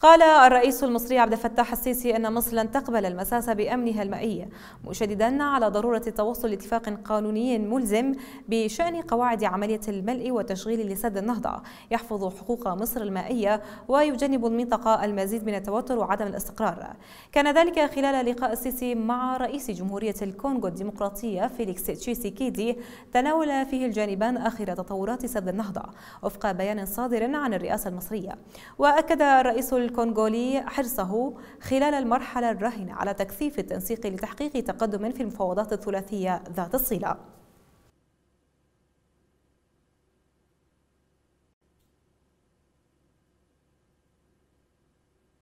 قال الرئيس المصري عبد الفتاح السيسي أن مصر لن تقبل المساس بأمنها المائي مشددا على ضرورة التوصل لاتفاق قانوني ملزم بشأن قواعد عملية الملء وتشغيل لسد النهضة يحفظ حقوق مصر المائية ويجنب المنطقة المزيد من التوتر وعدم الاستقرار كان ذلك خلال لقاء السيسي مع رئيس جمهورية الكونغو الديمقراطية فيليكس تشيسيكيدي تناول فيه الجانبان آخر تطورات سد النهضة وفق بيان صادر عن الرئاسة المصرية وأكد الرئيس الكونغولي حرصه خلال المرحلة الراهنة على تكثيف التنسيق لتحقيق تقدم في المفاوضات الثلاثية ذات الصلة